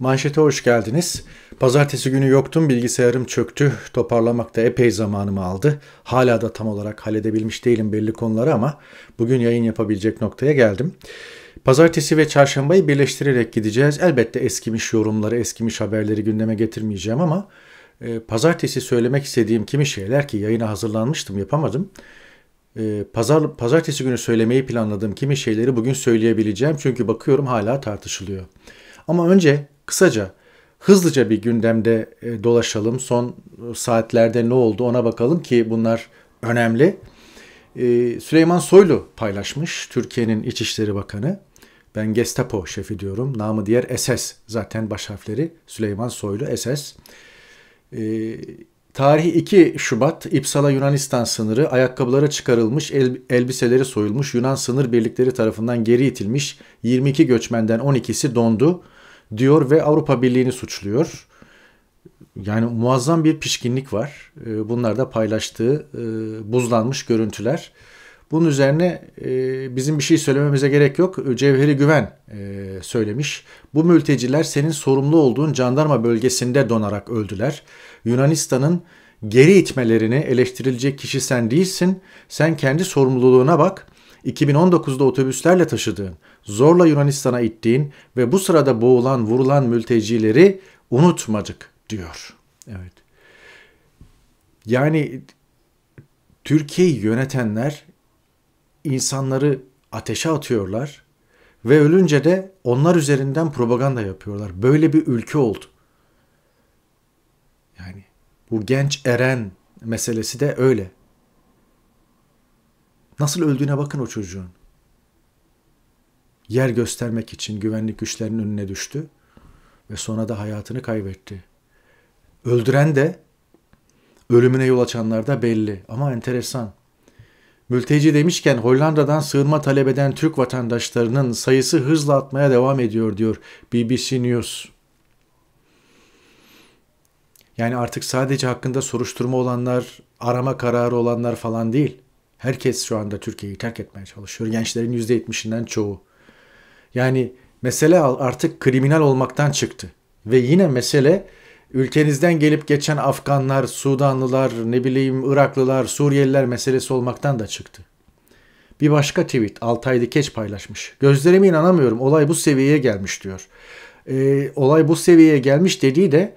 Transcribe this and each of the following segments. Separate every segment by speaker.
Speaker 1: Manşete hoş geldiniz. Pazartesi günü yoktum, bilgisayarım çöktü. Toparlamakta epey zamanımı aldı. Hala da tam olarak halledebilmiş değilim belli konuları ama bugün yayın yapabilecek noktaya geldim. Pazartesi ve çarşambayı birleştirerek gideceğiz. Elbette eskimiş yorumları, eskimiş haberleri gündeme getirmeyeceğim ama e, pazartesi söylemek istediğim kimi şeyler ki yayına hazırlanmıştım, yapamadım. E, pazar pazartesi günü söylemeyi planladığım kimi şeyleri bugün söyleyebileceğim çünkü bakıyorum hala tartışılıyor. Ama önce Kısaca hızlıca bir gündemde e, dolaşalım. Son e, saatlerde ne oldu ona bakalım ki bunlar önemli. E, Süleyman Soylu paylaşmış Türkiye'nin İçişleri Bakanı. Ben Gestapo şefi diyorum. Namı diğer SS. Zaten baş harfleri Süleyman Soylu SS. E, tarih 2 Şubat İpsala Yunanistan sınırı ayakkabıları çıkarılmış el, elbiseleri soyulmuş Yunan sınır birlikleri tarafından geri itilmiş 22 göçmenden 12'si dondu diyor ve Avrupa Birliği'ni suçluyor. Yani muazzam bir pişkinlik var. Ee, bunlar da paylaştığı e, buzlanmış görüntüler. Bunun üzerine e, bizim bir şey söylememize gerek yok. Cevheri Güven e, söylemiş. Bu mülteciler senin sorumlu olduğun jandarma bölgesinde donarak öldüler. Yunanistan'ın geri itmelerini eleştirilecek kişi sen değilsin. Sen kendi sorumluluğuna bak. 2019'da otobüslerle taşıdığın, zorla Yunanistan'a ittiğin ve bu sırada boğulan, vurulan mültecileri unutmadık diyor. Evet. Yani Türkiye'yi yönetenler insanları ateşe atıyorlar ve ölünce de onlar üzerinden propaganda yapıyorlar. Böyle bir ülke oldu. Yani bu genç eren meselesi de öyle. Nasıl öldüğüne bakın o çocuğun. Yer göstermek için güvenlik güçlerinin önüne düştü ve sonra da hayatını kaybetti. Öldüren de ölümüne yol açanlar da belli ama enteresan. Mülteci demişken Hollanda'dan sığınma talep eden Türk vatandaşlarının sayısı hızla atmaya devam ediyor diyor BBC News. Yani artık sadece hakkında soruşturma olanlar, arama kararı olanlar falan değil. Herkes şu anda Türkiye'yi terk etmeye çalışıyor. Gençlerin %70'inden çoğu. Yani mesele artık kriminal olmaktan çıktı. Ve yine mesele ülkenizden gelip geçen Afganlar, Sudanlılar, ne bileyim Iraklılar, Suriyeliler meselesi olmaktan da çıktı. Bir başka tweet Altay Dikeç paylaşmış. Gözlerime inanamıyorum olay bu seviyeye gelmiş diyor. Ee, olay bu seviyeye gelmiş dediği de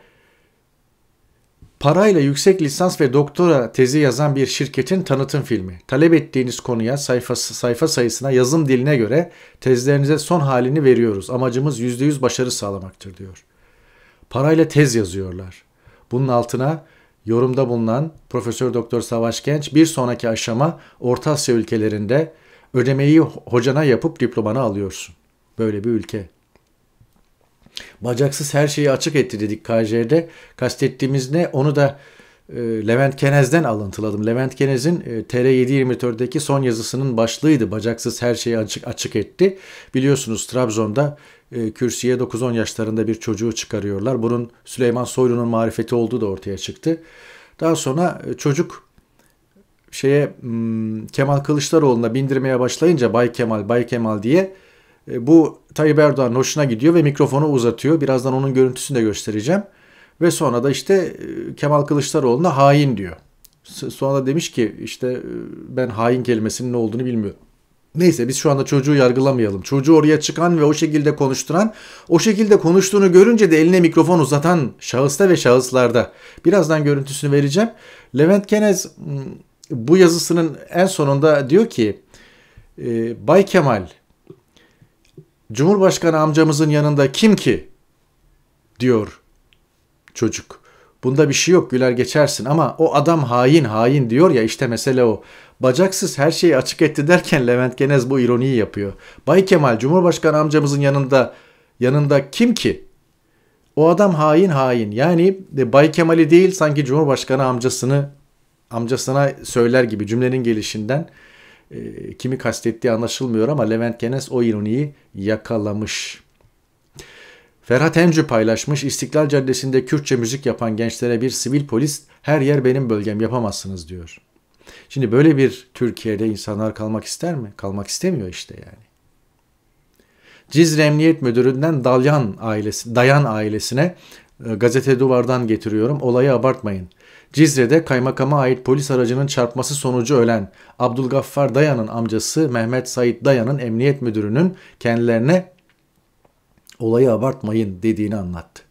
Speaker 1: Parayla yüksek lisans ve doktora tezi yazan bir şirketin tanıtım filmi. Talep ettiğiniz konuya sayfası, sayfa sayısına yazım diline göre tezlerinize son halini veriyoruz. Amacımız %100 başarı sağlamaktır diyor. Parayla tez yazıyorlar. Bunun altına yorumda bulunan Profesör Doktor Savaş Genç bir sonraki aşama Orta Asya ülkelerinde ödemeyi hocana yapıp diplomanı alıyorsun. Böyle bir ülke Bacaksız her şeyi açık etti dedik KJ'de. Kastettiğimiz ne? Onu da e, Levent Kenez'den alıntıladım. Levent Kenez'in e, TR724'deki son yazısının başlığıydı. Bacaksız her şeyi açık açık etti. Biliyorsunuz Trabzon'da e, kürsüye 9-10 yaşlarında bir çocuğu çıkarıyorlar. Bunun Süleyman Soylu'nun marifeti olduğu da ortaya çıktı. Daha sonra çocuk şeye hmm, Kemal Kılıçdaroğlu'na bindirmeye başlayınca Bay Kemal Bay Kemal diye e, bu Tayyip Erdoğan hoşuna gidiyor ve mikrofonu uzatıyor. Birazdan onun görüntüsünü de göstereceğim. Ve sonra da işte e, Kemal Kılıçdaroğlu'na hain diyor. Sonra da demiş ki işte e, ben hain kelimesinin ne olduğunu bilmiyorum. Neyse biz şu anda çocuğu yargılamayalım. Çocuğu oraya çıkan ve o şekilde konuşturan, o şekilde konuştuğunu görünce de eline mikrofon uzatan şahısta ve şahıslarda. Birazdan görüntüsünü vereceğim. Levent Kenez bu yazısının en sonunda diyor ki Bay Kemal Cumhurbaşkanı amcamızın yanında kim ki? Diyor çocuk. Bunda bir şey yok güler geçersin ama o adam hain hain diyor ya işte mesele o. Bacaksız her şeyi açık etti derken Levent Genez bu ironiyi yapıyor. Bay Kemal Cumhurbaşkanı amcamızın yanında yanında kim ki? O adam hain hain. Yani e, Bay Kemal'i değil sanki Cumhurbaşkanı amcasını amcasına söyler gibi cümlenin gelişinden e, kimi kastettiği anlaşılmıyor ama Levent Genes o ironiyi yakalamış. Ferhat Emcü paylaşmış. İstiklal Caddesi'nde Kürtçe müzik yapan gençlere bir sivil polis her yer benim bölgem yapamazsınız diyor. Şimdi böyle bir Türkiye'de insanlar kalmak ister mi? Kalmak istemiyor işte yani. Cizre Emniyet Müdürü'nden Dalyan ailesi, Dayan ailesine e, gazete duvardan getiriyorum. Olayı abartmayın. Cizre'de kaymakama ait polis aracının çarpması sonucu ölen Abdülgaffar Dayan'ın amcası Mehmet Said Dayan'ın emniyet müdürünün kendilerine olayı abartmayın dediğini anlattı.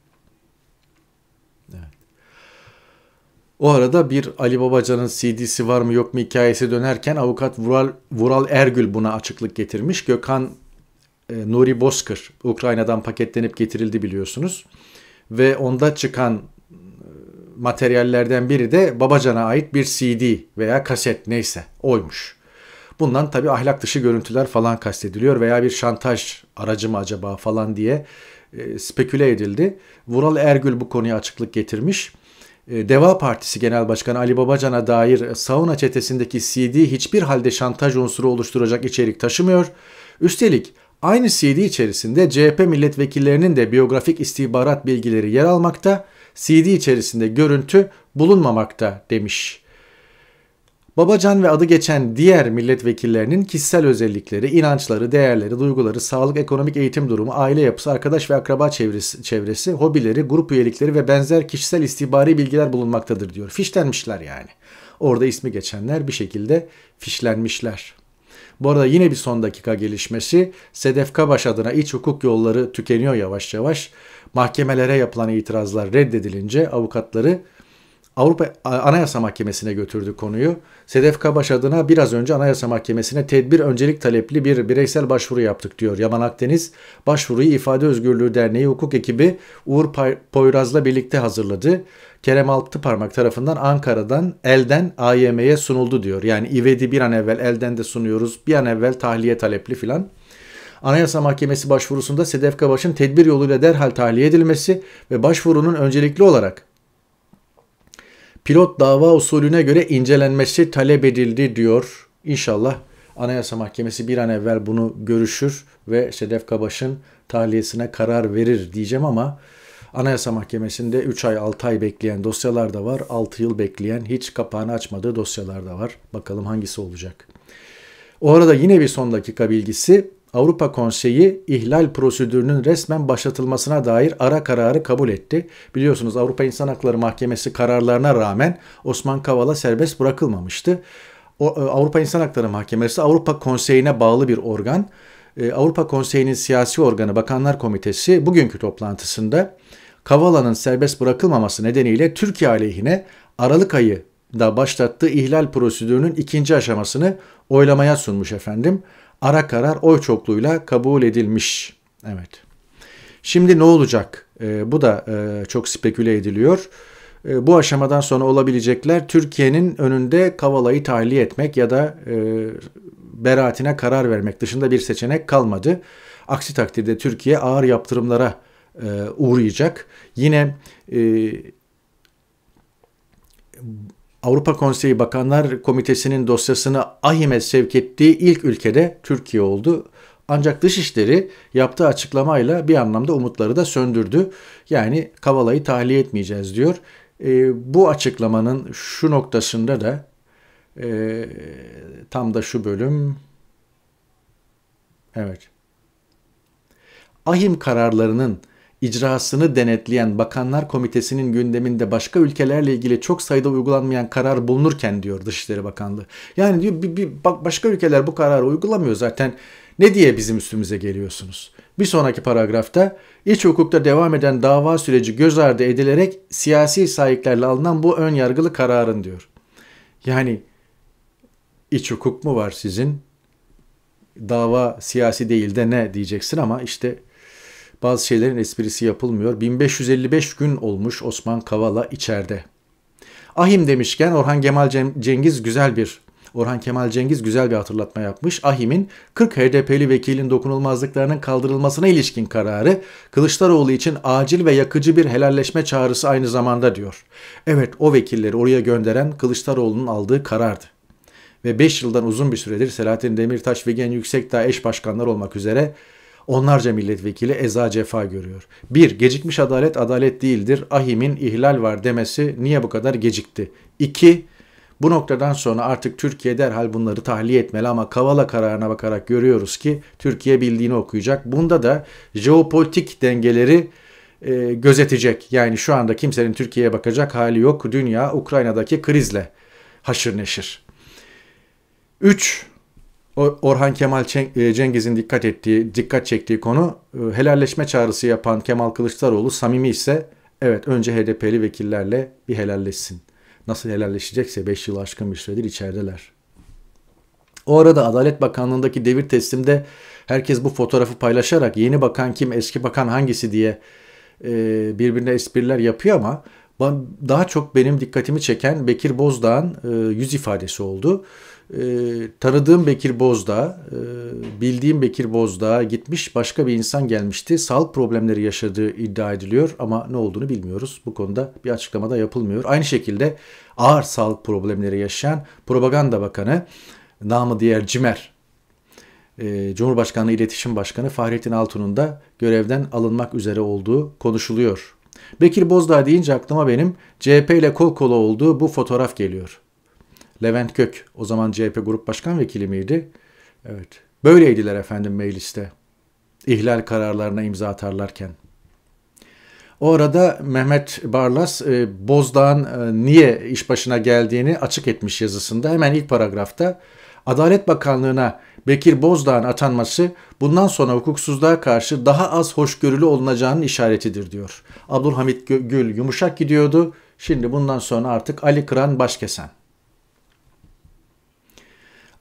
Speaker 1: O arada bir Ali Babacan'ın CD'si var mı yok mu hikayesi dönerken avukat Vural, Vural Ergül buna açıklık getirmiş. Gökhan e, Nuri Bozkır Ukrayna'dan paketlenip getirildi biliyorsunuz. Ve onda çıkan materyallerden biri de Babacan'a ait bir CD veya kaset neyse oymuş. Bundan tabi ahlak dışı görüntüler falan kastediliyor veya bir şantaj aracı mı acaba falan diye e, speküle edildi. Vural Ergül bu konuya açıklık getirmiş. E, Deva Partisi Genel Başkanı Ali Babacan'a dair sauna çetesindeki CD hiçbir halde şantaj unsuru oluşturacak içerik taşımıyor. Üstelik aynı CD içerisinde CHP milletvekillerinin de biyografik istihbarat bilgileri yer almakta. CD içerisinde görüntü bulunmamakta demiş. Babacan ve adı geçen diğer milletvekillerinin kişisel özellikleri, inançları, değerleri, duyguları, sağlık, ekonomik eğitim durumu, aile yapısı, arkadaş ve akraba çevresi, çevresi hobileri, grup üyelikleri ve benzer kişisel istihbari bilgiler bulunmaktadır diyor. Fişlenmişler yani. Orada ismi geçenler bir şekilde fişlenmişler. Bu arada yine bir son dakika gelişmesi Sedef Kabaş adına iç hukuk yolları tükeniyor yavaş yavaş mahkemelere yapılan itirazlar reddedilince avukatları Avrupa Anayasa Mahkemesi'ne götürdü konuyu. Sedef Kabaş adına biraz önce Anayasa Mahkemesi'ne tedbir öncelik talepli bir bireysel başvuru yaptık diyor. Yaman Akdeniz başvuruyu İfade Özgürlüğü Derneği hukuk ekibi Uğur Poyraz'la birlikte hazırladı. Kerem Altıparmak tarafından Ankara'dan elden AYM'ye sunuldu diyor. Yani İvedi bir an evvel elden de sunuyoruz bir an evvel tahliye talepli filan. Anayasa Mahkemesi başvurusunda Sedef Kabaş'ın tedbir yoluyla derhal tahliye edilmesi ve başvurunun öncelikli olarak pilot dava usulüne göre incelenmesi talep edildi diyor. İnşallah Anayasa Mahkemesi bir an evvel bunu görüşür ve Sedef Kabaş'ın tahliyesine karar verir diyeceğim ama Anayasa Mahkemesi'nde 3 ay 6 ay bekleyen dosyalar da var. 6 yıl bekleyen hiç kapağını açmadığı dosyalar da var. Bakalım hangisi olacak. O arada yine bir son dakika bilgisi. Avrupa Konseyi ihlal prosedürünün resmen başlatılmasına dair ara kararı kabul etti. Biliyorsunuz Avrupa İnsan Hakları Mahkemesi kararlarına rağmen Osman Kavala serbest bırakılmamıştı. E, Avrupa İnsan Hakları Mahkemesi Avrupa Konseyi'ne bağlı bir organ. E, Avrupa Konseyi'nin siyasi organı Bakanlar Komitesi bugünkü toplantısında Kavala'nın serbest bırakılmaması nedeniyle Türkiye aleyhine Aralık ayı da başlattığı ihlal prosedürünün ikinci aşamasını oylamaya sunmuş efendim ara karar oy çokluğuyla kabul edilmiş. Evet. Şimdi ne olacak? E, bu da e, çok speküle ediliyor. E, bu aşamadan sonra olabilecekler Türkiye'nin önünde Kavala'yı tahliye etmek ya da e, beraatine karar vermek dışında bir seçenek kalmadı. Aksi takdirde Türkiye ağır yaptırımlara e, uğrayacak. Yine e, Avrupa Konseyi Bakanlar Komitesi'nin dosyasını AHİM'e sevk ettiği ilk ülkede Türkiye oldu. Ancak Dışişleri yaptığı açıklamayla bir anlamda umutları da söndürdü. Yani Kavala'yı tahliye etmeyeceğiz diyor. E, bu açıklamanın şu noktasında da e, tam da şu bölüm. Evet. Ahim kararlarının icrasını denetleyen Bakanlar Komitesi'nin gündeminde başka ülkelerle ilgili çok sayıda uygulanmayan karar bulunurken diyor Dışişleri Bakanlığı. Yani diyor bir, bir başka ülkeler bu kararı uygulamıyor zaten. Ne diye bizim üstümüze geliyorsunuz? Bir sonraki paragrafta iç hukukta devam eden dava süreci göz ardı edilerek siyasi sahiplerle alınan bu ön yargılı kararın diyor. Yani iç hukuk mu var sizin? Dava siyasi değil de ne diyeceksin ama işte bazı şeylerin esprisi yapılmıyor. 1555 gün olmuş Osman Kavala içeride. Ahim demişken Orhan Kemal Cengiz güzel bir Orhan Kemal Cengiz güzel bir hatırlatma yapmış. Ahim'in 40 HDP'li vekilin dokunulmazlıklarının kaldırılmasına ilişkin kararı Kılıçdaroğlu için acil ve yakıcı bir helalleşme çağrısı aynı zamanda diyor. Evet o vekilleri oraya gönderen Kılıçdaroğlu'nun aldığı karardı. Ve 5 yıldan uzun bir süredir Selahattin Demirtaş ve Gen Yüksekdağ eş başkanlar olmak üzere Onlarca milletvekili eza cefa görüyor. Bir, gecikmiş adalet adalet değildir. Ahim'in ihlal var demesi niye bu kadar gecikti? İki, bu noktadan sonra artık Türkiye derhal bunları tahliye etmeli ama Kavala kararına bakarak görüyoruz ki Türkiye bildiğini okuyacak. Bunda da jeopolitik dengeleri e, gözetecek. Yani şu anda kimsenin Türkiye'ye bakacak hali yok. Dünya Ukrayna'daki krizle haşır neşir. 3. Orhan Kemal e, Cengiz'in dikkat ettiği, dikkat çektiği konu e, helalleşme çağrısı yapan Kemal Kılıçdaroğlu samimi ise evet önce HDP'li vekillerle bir helalleşsin. Nasıl helalleşecekse 5 yıl aşkın bir süredir içerideler. O arada Adalet Bakanlığı'ndaki devir teslimde herkes bu fotoğrafı paylaşarak yeni bakan kim, eski bakan hangisi diye e, birbirine espriler yapıyor ama daha çok benim dikkatimi çeken Bekir Bozdağ'ın yüz ifadesi oldu. Ee, tanıdığım Bekir Bozdağ, e, bildiğim Bekir Bozda gitmiş başka bir insan gelmişti. Sağlık problemleri yaşadığı iddia ediliyor ama ne olduğunu bilmiyoruz. Bu konuda bir açıklama da yapılmıyor. Aynı şekilde ağır sağlık problemleri yaşayan Propaganda Bakanı namı diğer Cimer e, Cumhurbaşkanlığı İletişim Başkanı Fahrettin Altun'un da görevden alınmak üzere olduğu konuşuluyor. Bekir Bozdağ deyince aklıma benim CHP ile kol kola olduğu bu fotoğraf geliyor. Levent Kök o zaman CHP Grup Başkan Vekili miydi? Evet. Böyleydiler efendim mecliste. İhlal kararlarına imza atarlarken. O arada Mehmet Barlas e, Bozdağ'ın e, niye iş başına geldiğini açık etmiş yazısında hemen ilk paragrafta Adalet Bakanlığı'na Bekir Bozdağ'ın atanması bundan sonra hukuksuzluğa karşı daha az hoşgörülü olunacağının işaretidir diyor. Abdülhamit Gül yumuşak gidiyordu. Şimdi bundan sonra artık Ali Kıran kesen.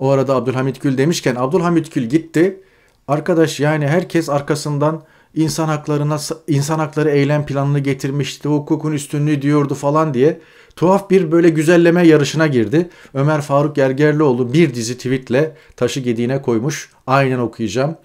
Speaker 1: O arada Abdülhamit Gül demişken Abdülhamit Gül gitti. Arkadaş yani herkes arkasından insan haklarına insan hakları eylem planını getirmişti. Hukukun üstünlüğü diyordu falan diye tuhaf bir böyle güzelleme yarışına girdi. Ömer Faruk Gergerlioğlu bir dizi tweetle taşı gediğine koymuş. Aynen okuyacağım.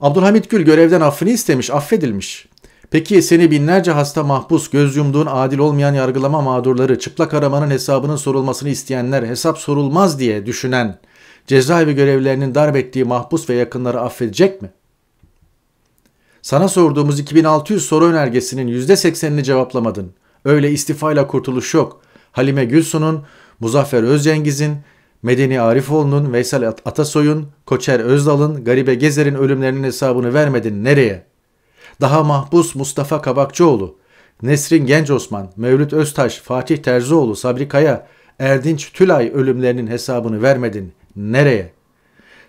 Speaker 1: Abdülhamit Gül görevden affını istemiş, affedilmiş. Peki seni binlerce hasta mahpus, göz yumduğun adil olmayan yargılama mağdurları, çıplak aramanın hesabının sorulmasını isteyenler, hesap sorulmaz diye düşünen, cezaevi görevlerinin darp ettiği mahpus ve yakınları affedecek mi? Sana sorduğumuz 2600 soru önergesinin %80'ini cevaplamadın. Öyle istifayla kurtuluş yok. Halime Gülsun'un, Muzaffer Özcengiz'in, Medeni Arifoğlu'nun, Veysel Atasoy'un, Koçer Özdal'ın, Garibe Gezer'in ölümlerinin hesabını vermedin. Nereye?'' Daha Mahpus Mustafa Kabakçıoğlu, Nesrin Genç Osman, Mevlüt Öztaş, Fatih Terzioğlu, Sabri Kaya, Erdinç Tülay ölümlerinin hesabını vermedin. Nereye?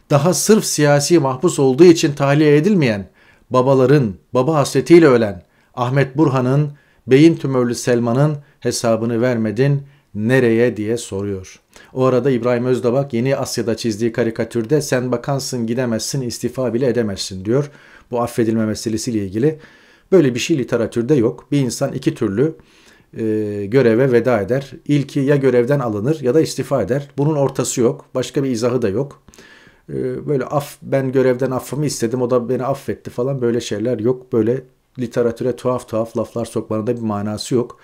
Speaker 1: Daha sırf siyasi mahpus olduğu için tahliye edilmeyen, babaların, baba hasretiyle ölen, Ahmet Burhan'ın, beyin tümörlü Selman'ın hesabını vermedin. Nereye diye soruyor. O arada İbrahim Özdabak yeni Asya'da çizdiği karikatürde sen bakansın gidemezsin istifa bile edemezsin diyor. Bu affedilme meselesiyle ilgili böyle bir şey literatürde yok. Bir insan iki türlü e, göreve veda eder. İlki ya görevden alınır ya da istifa eder. Bunun ortası yok. Başka bir izahı da yok. E, böyle af ben görevden affımı istedim o da beni affetti falan böyle şeyler yok. Böyle literatüre tuhaf tuhaf laflar sokmanın da bir manası yok.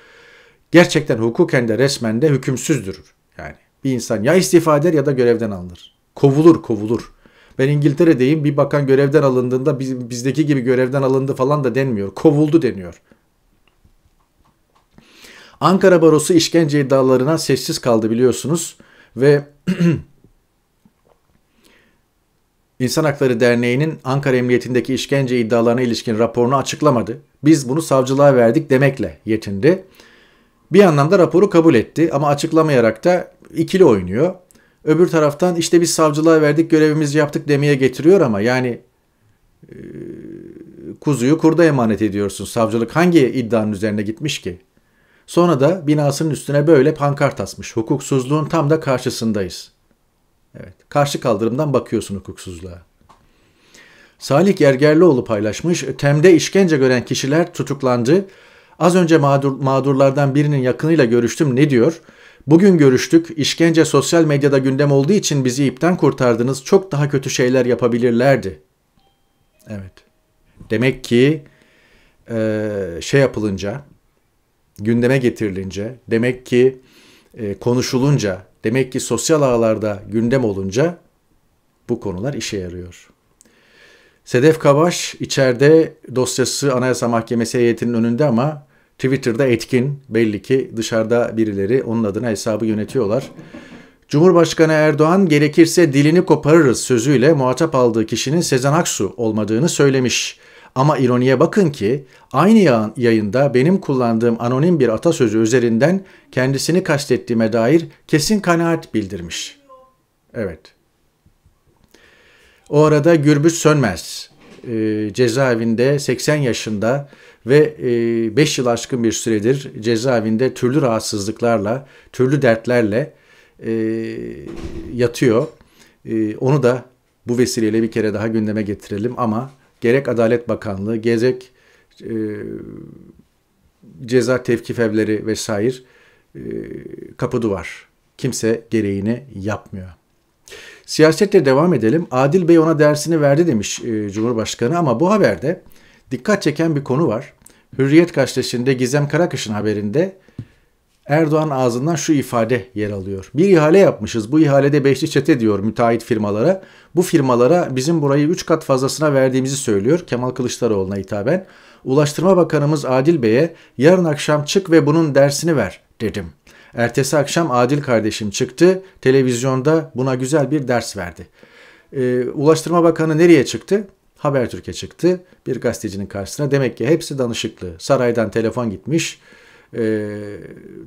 Speaker 1: Gerçekten hukuken de resmen de hükümsüzdür. Yani bir insan ya istifa eder ya da görevden alınır. Kovulur kovulur. Ben İngiltere'deyim bir bakan görevden alındığında biz, bizdeki gibi görevden alındı falan da denmiyor. Kovuldu deniyor. Ankara Barosu işkence iddialarına sessiz kaldı biliyorsunuz ve İnsan Hakları Derneği'nin Ankara Emniyetindeki işkence iddialarına ilişkin raporunu açıklamadı. Biz bunu savcılığa verdik demekle yetindi. Bir anlamda raporu kabul etti ama açıklamayarak da ikili oynuyor öbür taraftan işte biz savcılığa verdik görevimizi yaptık demeye getiriyor ama yani e, kuzuyu kurda emanet ediyorsun. Savcılık hangi iddianın üzerine gitmiş ki? Sonra da binasının üstüne böyle pankart asmış. Hukuksuzluğun tam da karşısındayız. Evet, karşı kaldırımdan bakıyorsun hukuksuzluğa. Salih Gergerlioğlu paylaşmış. Temde işkence gören kişiler tutuklandı. Az önce mağdur, mağdurlardan birinin yakınıyla görüştüm. Ne diyor? Bugün görüştük, işkence sosyal medyada gündem olduğu için bizi ipten kurtardınız, çok daha kötü şeyler yapabilirlerdi. Evet. Demek ki e, şey yapılınca, gündeme getirilince, demek ki e, konuşulunca, demek ki sosyal ağlarda gündem olunca bu konular işe yarıyor. Sedef Kabaş içeride dosyası Anayasa Mahkemesi heyetinin önünde ama Twitter'da etkin. Belli ki dışarıda birileri onun adına hesabı yönetiyorlar. Cumhurbaşkanı Erdoğan gerekirse dilini koparırız sözüyle muhatap aldığı kişinin Sezen Aksu olmadığını söylemiş. Ama ironiye bakın ki aynı yayında benim kullandığım anonim bir atasözü üzerinden kendisini kastettiğime dair kesin kanaat bildirmiş. Evet. O arada Gürbüz Sönmez e, cezaevinde 80 yaşında ve 5 e, yıl aşkın bir süredir cezaevinde türlü rahatsızlıklarla, türlü dertlerle e, yatıyor. E, onu da bu vesileyle bir kere daha gündeme getirelim ama gerek Adalet Bakanlığı, gerek ceza tevkif evleri vesaire kapı duvar. Kimse gereğini yapmıyor. Siyasetle devam edelim. Adil Bey ona dersini verdi demiş Cumhurbaşkanı ama bu haberde dikkat çeken bir konu var. Hürriyet gazetesinde Gizem Karakış'ın haberinde Erdoğan ağzından şu ifade yer alıyor. Bir ihale yapmışız. Bu ihalede beşli çete diyor müteahhit firmalara. Bu firmalara bizim burayı 3 kat fazlasına verdiğimizi söylüyor Kemal Kılıçdaroğlu'na hitaben. Ulaştırma Bakanımız Adil Bey'e yarın akşam çık ve bunun dersini ver dedim. Ertesi akşam Adil kardeşim çıktı. Televizyonda buna güzel bir ders verdi. Ee, Ulaştırma Bakanı nereye çıktı? Habertürk'e çıktı bir gazetecinin karşısına. Demek ki hepsi danışıklı. Saraydan telefon gitmiş. E,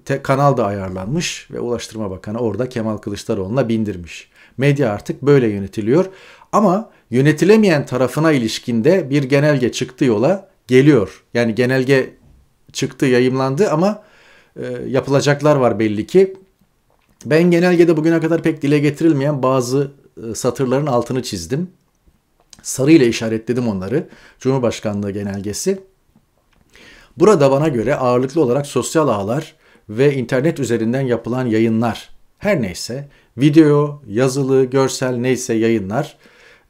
Speaker 1: te, kanal da ayarlanmış ve Ulaştırma Bakanı orada Kemal Kılıçdaroğlu'na bindirmiş. Medya artık böyle yönetiliyor. Ama yönetilemeyen tarafına ilişkinde bir genelge çıktı yola geliyor. Yani genelge çıktı yayımlandı ama e, yapılacaklar var belli ki. Ben genelgede bugüne kadar pek dile getirilmeyen bazı e, satırların altını çizdim. Sarı ile işaretledim onları. Cumhurbaşkanlığı genelgesi. Burada bana göre ağırlıklı olarak sosyal ağlar ve internet üzerinden yapılan yayınlar her neyse video, yazılı, görsel neyse yayınlar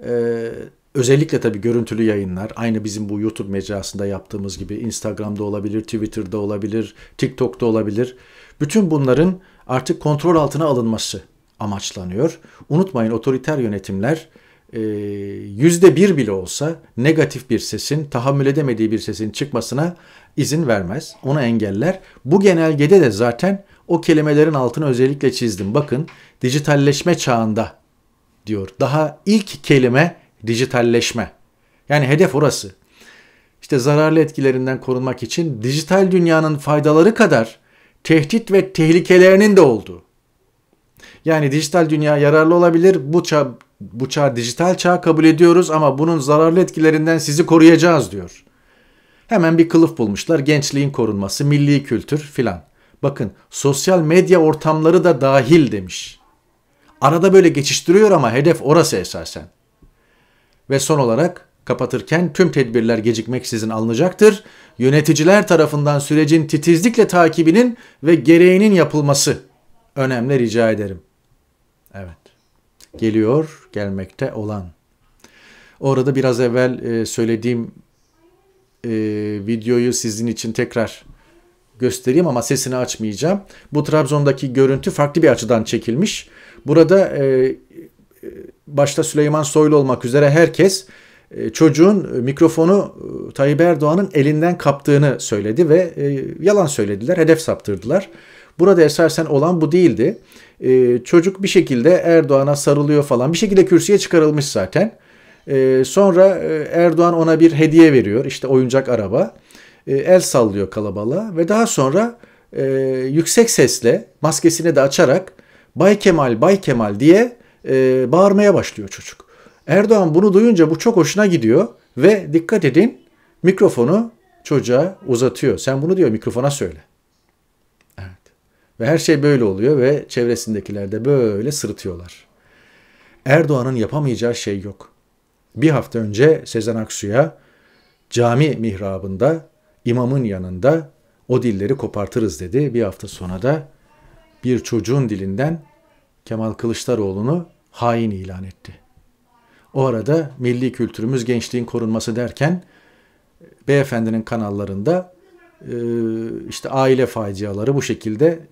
Speaker 1: ee, özellikle tabii görüntülü yayınlar aynı bizim bu YouTube mecrasında yaptığımız gibi Instagram'da olabilir, Twitter'da olabilir, TikTok'ta olabilir. Bütün bunların artık kontrol altına alınması amaçlanıyor. Unutmayın otoriter yönetimler ee, yüzde bir bile olsa negatif bir sesin, tahammül edemediği bir sesin çıkmasına izin vermez. Onu engeller. Bu genelgede de zaten o kelimelerin altını özellikle çizdim. Bakın dijitalleşme çağında diyor. Daha ilk kelime dijitalleşme. Yani hedef orası. İşte zararlı etkilerinden korunmak için dijital dünyanın faydaları kadar tehdit ve tehlikelerinin de olduğu. Yani dijital dünya yararlı olabilir. Bu çağ bu çağ dijital çağ kabul ediyoruz ama bunun zararlı etkilerinden sizi koruyacağız diyor. Hemen bir kılıf bulmuşlar. Gençliğin korunması, milli kültür filan. Bakın sosyal medya ortamları da dahil demiş. Arada böyle geçiştiriyor ama hedef orası esasen. Ve son olarak kapatırken tüm tedbirler gecikmeksizin alınacaktır. Yöneticiler tarafından sürecin titizlikle takibinin ve gereğinin yapılması önemli rica ederim. Evet geliyor, gelmekte olan. Orada biraz evvel e, söylediğim e, videoyu sizin için tekrar göstereyim ama sesini açmayacağım. Bu Trabzon'daki görüntü farklı bir açıdan çekilmiş. Burada e, başta Süleyman Soylu olmak üzere herkes çocuğun mikrofonu Tayyip Erdoğan'ın elinden kaptığını söyledi ve yalan söylediler, hedef saptırdılar. Burada esasen olan bu değildi e, çocuk bir şekilde Erdoğan'a sarılıyor falan. Bir şekilde kürsüye çıkarılmış zaten. E, sonra e, Erdoğan ona bir hediye veriyor. İşte oyuncak araba. E, el sallıyor kalabalığa ve daha sonra e, yüksek sesle maskesini de açarak Bay Kemal Bay Kemal diye e, bağırmaya başlıyor çocuk. Erdoğan bunu duyunca bu çok hoşuna gidiyor ve dikkat edin mikrofonu çocuğa uzatıyor. Sen bunu diyor mikrofona söyle. Ve her şey böyle oluyor ve çevresindekiler de böyle sırıtıyorlar. Erdoğan'ın yapamayacağı şey yok. Bir hafta önce Sezen Aksu'ya cami mihrabında imamın yanında o dilleri kopartırız dedi. Bir hafta sonra da bir çocuğun dilinden Kemal Kılıçdaroğlu'nu hain ilan etti. O arada milli kültürümüz gençliğin korunması derken beyefendinin kanallarında ee, işte aile faciaları bu şekilde e,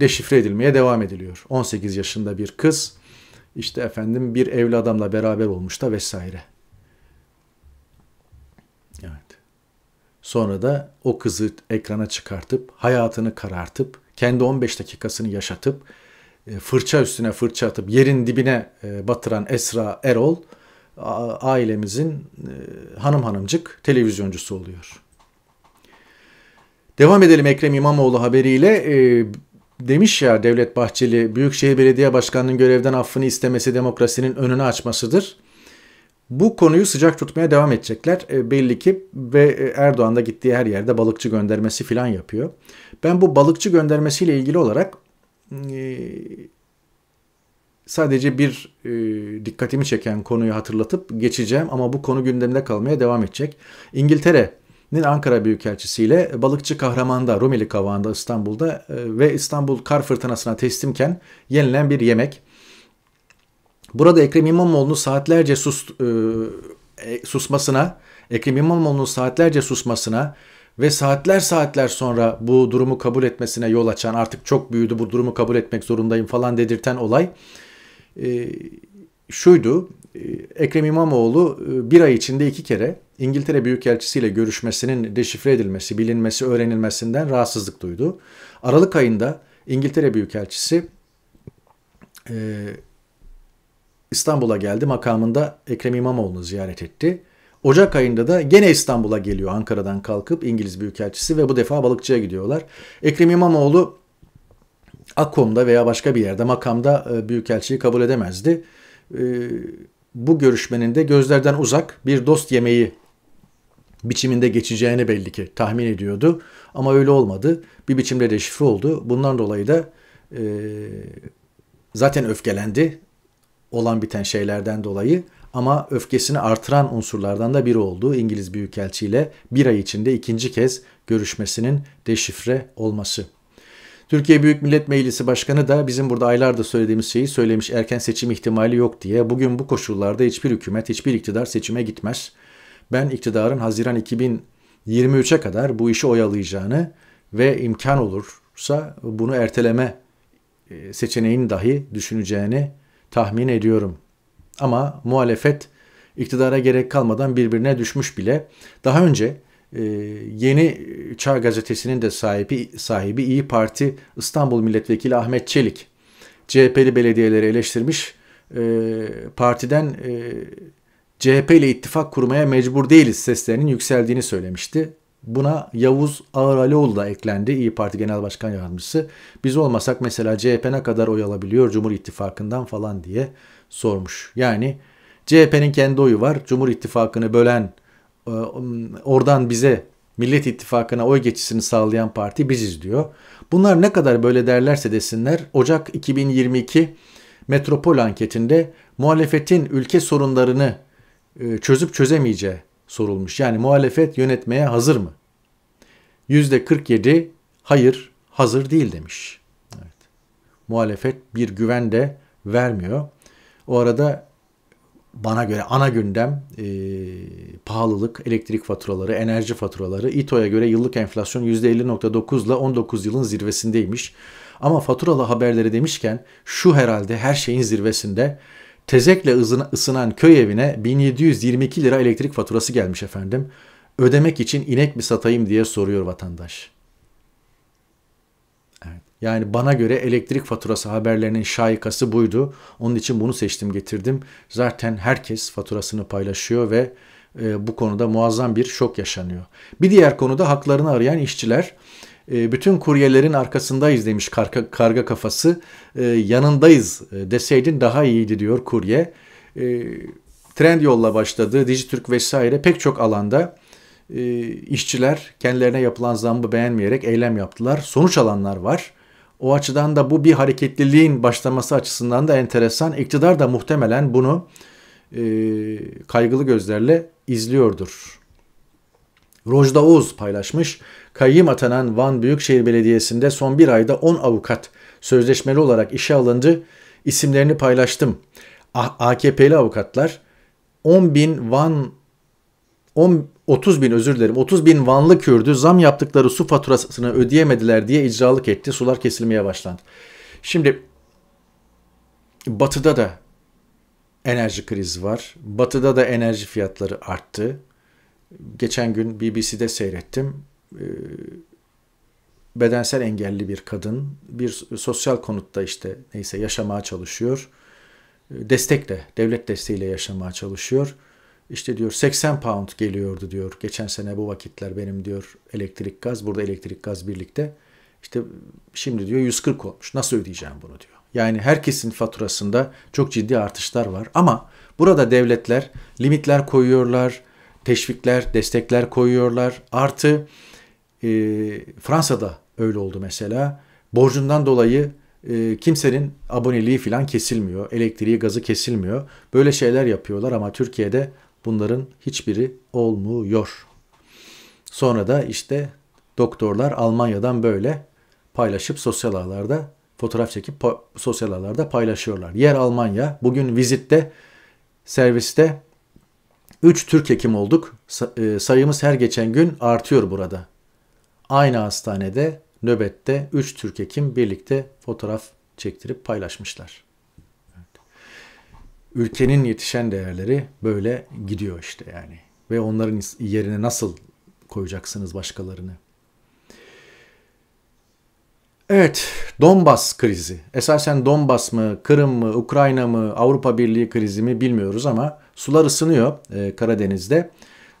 Speaker 1: deşifre edilmeye devam ediliyor. 18 yaşında bir kız işte efendim bir evli adamla beraber olmuş da vesaire. Evet. Sonra da o kızı ekrana çıkartıp hayatını karartıp kendi 15 dakikasını yaşatıp e, fırça üstüne fırça atıp yerin dibine e, batıran Esra Erol ailemizin hanım hanımcık televizyoncusu oluyor. Devam edelim Ekrem İmamoğlu haberiyle. Ee, demiş ya Devlet Bahçeli, Büyükşehir Belediye Başkanı'nın görevden affını istemesi demokrasinin önünü açmasıdır. Bu konuyu sıcak tutmaya devam edecekler. E, belli ki ve e, Erdoğan da gittiği her yerde balıkçı göndermesi filan yapıyor. Ben bu balıkçı göndermesiyle ilgili olarak e, sadece bir e, dikkatimi çeken konuyu hatırlatıp geçeceğim ama bu konu gündemde kalmaya devam edecek. İngiltere Ankara Büyükelçisi ile Balıkçı Kahraman'da, Rumeli Kavağı'nda İstanbul'da e, ve İstanbul kar fırtınasına teslimken yenilen bir yemek. Burada Ekrem İmamoğlu'nu saatlerce sus, e, e, susmasına, Ekrem İmamoğlu'nun saatlerce susmasına ve saatler saatler sonra bu durumu kabul etmesine yol açan artık çok büyüdü bu durumu kabul etmek zorundayım falan dedirten olay e, şuydu. E, Ekrem İmamoğlu e, bir ay içinde iki kere İngiltere Büyükelçisi ile görüşmesinin deşifre edilmesi, bilinmesi, öğrenilmesinden rahatsızlık duydu. Aralık ayında İngiltere Büyükelçisi e, İstanbul'a geldi. Makamında Ekrem İmamoğlu'nu ziyaret etti. Ocak ayında da gene İstanbul'a geliyor Ankara'dan kalkıp İngiliz Büyükelçisi ve bu defa Balıkçı'ya gidiyorlar. Ekrem İmamoğlu Akkom'da veya başka bir yerde makamda Büyükelçiyi kabul edemezdi. Ee, bu görüşmenin de gözlerden uzak bir dost yemeği biçiminde geçeceğini belli ki tahmin ediyordu. Ama öyle olmadı. Bir biçimde deşifre oldu. Bundan dolayı da e, zaten öfkelendi olan biten şeylerden dolayı ama öfkesini artıran unsurlardan da biri olduğu İngiliz Büyükelçi ile bir ay içinde ikinci kez görüşmesinin deşifre olması. Türkiye Büyük Millet Meclisi Başkanı da bizim burada aylarda söylediğimiz şeyi söylemiş erken seçim ihtimali yok diye. Bugün bu koşullarda hiçbir hükümet, hiçbir iktidar seçime gitmez. Ben iktidarın Haziran 2023'e kadar bu işi oyalayacağını ve imkan olursa bunu erteleme e, seçeneğini dahi düşüneceğini tahmin ediyorum. Ama muhalefet iktidara gerek kalmadan birbirine düşmüş bile. Daha önce ee, yeni Çağ gazetesinin de sahibi sahibi İyi Parti İstanbul Milletvekili Ahmet Çelik CHP'li belediyeleri eleştirmiş. Ee, partiden e, CHP ile ittifak kurmaya mecbur değiliz seslerinin yükseldiğini söylemişti. Buna Yavuz Ağıralioğlu da eklendi İyi Parti Genel Başkan Yardımcısı. Biz olmasak mesela CHP ne kadar oy alabiliyor Cumhur İttifakı'ndan falan diye sormuş. Yani CHP'nin kendi oyu var. Cumhur İttifakı'nı bölen e, um, oradan bize Millet İttifakı'na oy geçişini sağlayan parti biziz diyor. Bunlar ne kadar böyle derlerse desinler Ocak 2022 metropol anketinde muhalefetin ülke sorunlarını e, çözüp çözemeyeceği sorulmuş. Yani muhalefet yönetmeye hazır mı? %47 hayır hazır değil demiş. Evet. Muhalefet bir güven de vermiyor. O arada bana göre ana gündem e, pahalılık, elektrik faturaları, enerji faturaları. İTO'ya göre yıllık enflasyon %50.9 ile 19 yılın zirvesindeymiş. Ama faturalı haberleri demişken şu herhalde her şeyin zirvesinde tezekle ısınan köy evine 1722 lira elektrik faturası gelmiş efendim. Ödemek için inek mi satayım diye soruyor vatandaş. Yani bana göre elektrik faturası haberlerinin şaikası buydu. Onun için bunu seçtim getirdim. Zaten herkes faturasını paylaşıyor ve e, bu konuda muazzam bir şok yaşanıyor. Bir diğer konuda haklarını arayan işçiler. E, bütün kuryelerin arkasındayız demiş karga, karga kafası. E, yanındayız e, deseydin daha iyiydi diyor kurye. E, yolla başladı, Dijitürk vesaire pek çok alanda e, işçiler kendilerine yapılan zammı beğenmeyerek eylem yaptılar. Sonuç alanlar var. O açıdan da bu bir hareketliliğin başlaması açısından da enteresan. İktidar da muhtemelen bunu e, kaygılı gözlerle izliyordur. Rojda Uz paylaşmış. Kayyım atanan Van Büyükşehir Belediyesi'nde son bir ayda 10 avukat sözleşmeli olarak işe alındı. İsimlerini paylaştım. AKP'li avukatlar 10 bin Van 10, 30 bin özür dilerim 30 bin Vanlı Kürdü zam yaptıkları su faturasını ödeyemediler diye icralık etti. Sular kesilmeye başlandı. Şimdi batıda da enerji krizi var. Batıda da enerji fiyatları arttı. Geçen gün BBC'de seyrettim. Ee, bedensel engelli bir kadın bir sosyal konutta işte neyse yaşamaya çalışıyor. Destekle, devlet desteğiyle yaşamaya çalışıyor işte diyor 80 pound geliyordu diyor. Geçen sene bu vakitler benim diyor elektrik gaz. Burada elektrik gaz birlikte. İşte şimdi diyor 140 olmuş. Nasıl ödeyeceğim bunu diyor. Yani herkesin faturasında çok ciddi artışlar var. Ama burada devletler limitler koyuyorlar. Teşvikler, destekler koyuyorlar. Artı e, Fransa'da öyle oldu mesela. Borcundan dolayı e, kimsenin aboneliği falan kesilmiyor. Elektriği, gazı kesilmiyor. Böyle şeyler yapıyorlar ama Türkiye'de Bunların hiçbiri olmuyor. Sonra da işte doktorlar Almanya'dan böyle paylaşıp sosyal ağlarda fotoğraf çekip sosyal ağlarda paylaşıyorlar. Yer Almanya. Bugün vizitte serviste 3 Türk hekim olduk. E, sayımız her geçen gün artıyor burada. Aynı hastanede nöbette 3 Türk hekim birlikte fotoğraf çektirip paylaşmışlar ülkenin yetişen değerleri böyle gidiyor işte yani. Ve onların yerine nasıl koyacaksınız başkalarını? Evet, Donbas krizi. Esasen Donbas mı, Kırım mı, Ukrayna mı, Avrupa Birliği krizi mi bilmiyoruz ama sular ısınıyor e, Karadeniz'de.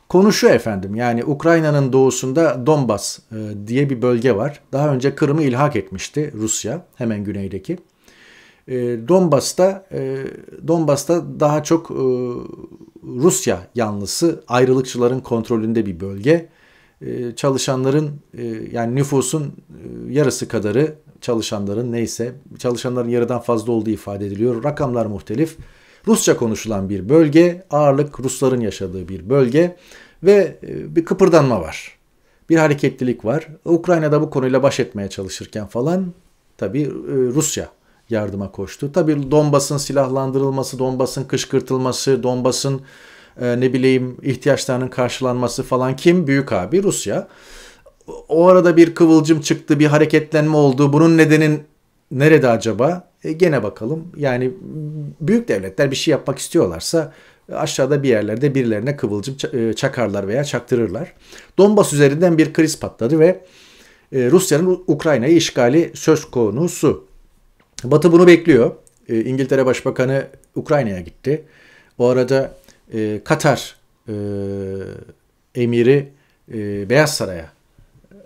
Speaker 1: Konu efendim, yani Ukrayna'nın doğusunda Donbas e, diye bir bölge var. Daha önce Kırım'ı ilhak etmişti Rusya, hemen güneydeki. E, Donbas'ta e, Donbas'ta daha çok e, Rusya yanlısı ayrılıkçıların kontrolünde bir bölge. E, çalışanların e, yani nüfusun e, yarısı kadarı çalışanların neyse çalışanların yarıdan fazla olduğu ifade ediliyor. Rakamlar muhtelif. Rusça konuşulan bir bölge, ağırlık Rusların yaşadığı bir bölge ve e, bir kıpırdanma var. Bir hareketlilik var. Ukrayna'da bu konuyla baş etmeye çalışırken falan tabii e, Rusya yardıma koştu. Tabi Donbas'ın silahlandırılması, Donbas'ın kışkırtılması, Donbas'ın e, ne bileyim ihtiyaçlarının karşılanması falan kim? Büyük abi Rusya. O arada bir kıvılcım çıktı, bir hareketlenme oldu. Bunun nedenin nerede acaba? E, gene bakalım. Yani büyük devletler bir şey yapmak istiyorlarsa aşağıda bir yerlerde birilerine kıvılcım e, çakarlar veya çaktırırlar. Donbas üzerinden bir kriz patladı ve e, Rusya'nın Ukrayna'yı işgali söz konusu. Batı bunu bekliyor. E, İngiltere Başbakanı Ukrayna'ya gitti. O arada e, Katar e, emiri e, Beyaz Saray'a e,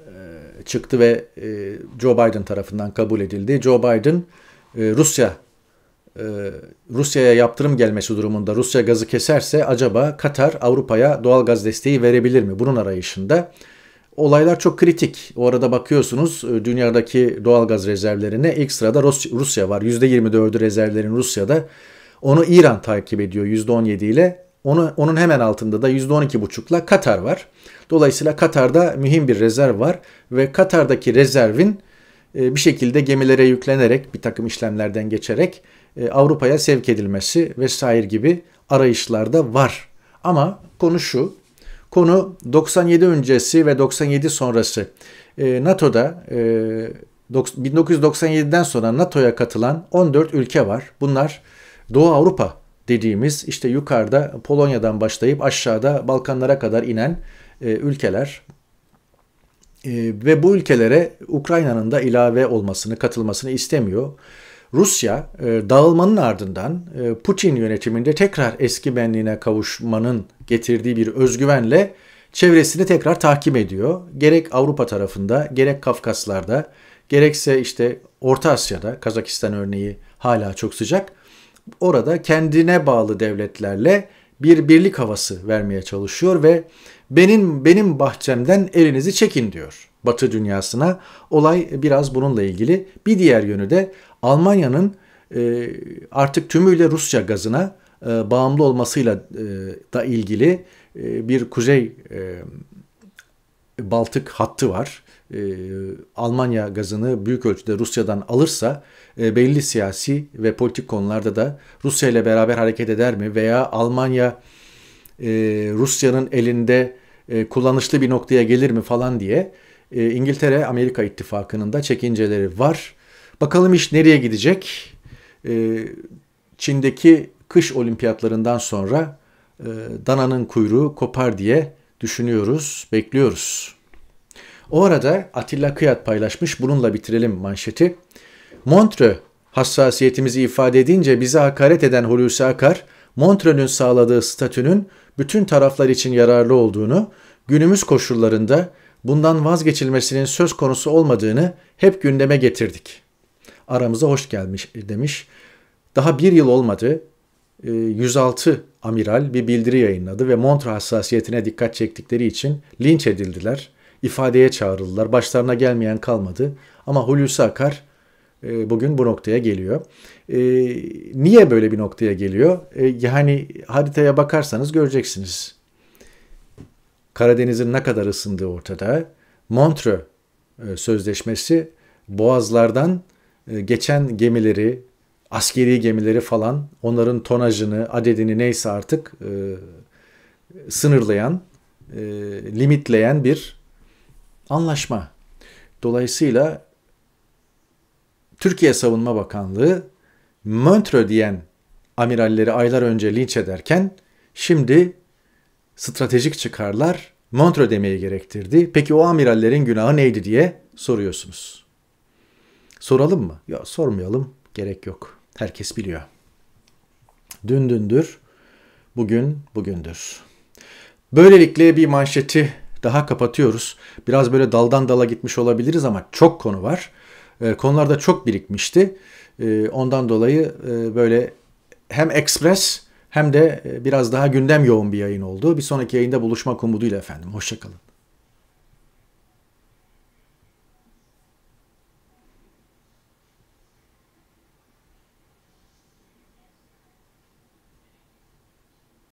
Speaker 1: çıktı ve e, Joe Biden tarafından kabul edildi. Joe Biden e, Rusya e, Rusya'ya yaptırım gelmesi durumunda Rusya gazı keserse acaba Katar Avrupa'ya doğal gaz desteği verebilir mi? Bunun arayışında. Olaylar çok kritik. O arada bakıyorsunuz e, dünyadaki doğal gaz rezervlerine ilk sırada Rusya var. %24'ü rezervlerin Rusya'da. Onu İran takip ediyor %17 ile. Onu, onun hemen altında da %12,5'la Katar var. Dolayısıyla Katar'da mühim bir rezerv var ve Katar'daki rezervin e, bir şekilde gemilere yüklenerek bir takım işlemlerden geçerek e, Avrupa'ya sevk edilmesi vesaire gibi arayışlarda var. Ama konu şu Konu 97 öncesi ve 97 sonrası. E, NATO'da e, 1997'den sonra NATO'ya katılan 14 ülke var. Bunlar Doğu Avrupa dediğimiz işte yukarıda Polonya'dan başlayıp aşağıda Balkanlara kadar inen e, ülkeler. E, ve bu ülkelere Ukrayna'nın da ilave olmasını, katılmasını istemiyor. Rusya e, dağılmanın ardından e, Putin yönetiminde tekrar eski benliğine kavuşmanın getirdiği bir özgüvenle çevresini tekrar takip ediyor. Gerek Avrupa tarafında, gerek Kafkaslar'da, gerekse işte Orta Asya'da, Kazakistan örneği hala çok sıcak. Orada kendine bağlı devletlerle bir birlik havası vermeye çalışıyor ve benim benim bahçemden elinizi çekin diyor Batı dünyasına. Olay biraz bununla ilgili. Bir diğer yönü de Almanya'nın e, artık tümüyle Rusya gazına e, bağımlı olmasıyla e, da ilgili bir kuzey Baltık hattı var. Almanya gazını büyük ölçüde Rusya'dan alırsa e, belli siyasi ve politik konularda da Rusya ile beraber hareket eder mi veya Almanya Rusya'nın elinde kullanışlı bir noktaya gelir mi falan diye İngiltere Amerika ittifakının da çekinceleri var. Bakalım iş nereye gidecek? Ee, Çin'deki kış olimpiyatlarından sonra e, dananın kuyruğu kopar diye düşünüyoruz, bekliyoruz. O arada Atilla Kıyat paylaşmış, bununla bitirelim manşeti. Montre hassasiyetimizi ifade edince bize hakaret eden Hulusi Akar, Montre'nün sağladığı statünün bütün taraflar için yararlı olduğunu, günümüz koşullarında bundan vazgeçilmesinin söz konusu olmadığını hep gündeme getirdik aramıza hoş gelmiş demiş. Daha bir yıl olmadı 106 ee, amiral bir bildiri yayınladı ve Montre hassasiyetine dikkat çektikleri için linç edildiler. İfadeye çağrıldılar. Başlarına gelmeyen kalmadı. Ama Hulusi Akar e, bugün bu noktaya geliyor. E, niye böyle bir noktaya geliyor? E, yani haritaya bakarsanız göreceksiniz. Karadeniz'in ne kadar ısındığı ortada. Montre Sözleşmesi boğazlardan ee, geçen gemileri, askeri gemileri falan onların tonajını, adedini neyse artık e, sınırlayan, e, limitleyen bir anlaşma. Dolayısıyla Türkiye Savunma Bakanlığı Möntrö diyen amiralleri aylar önce linç ederken şimdi stratejik çıkarlar Montrö demeyi gerektirdi. Peki o amirallerin günahı neydi diye soruyorsunuz. Soralım mı? Yok sormayalım. Gerek yok. Herkes biliyor. Dün dündür, bugün bugündür. Böylelikle bir manşeti daha kapatıyoruz. Biraz böyle daldan dala gitmiş olabiliriz ama çok konu var. E, ee, konularda çok birikmişti. E, ondan dolayı e, böyle hem ekspres hem de e, biraz daha gündem yoğun bir yayın oldu. Bir sonraki yayında buluşmak umuduyla efendim. Hoşçakalın.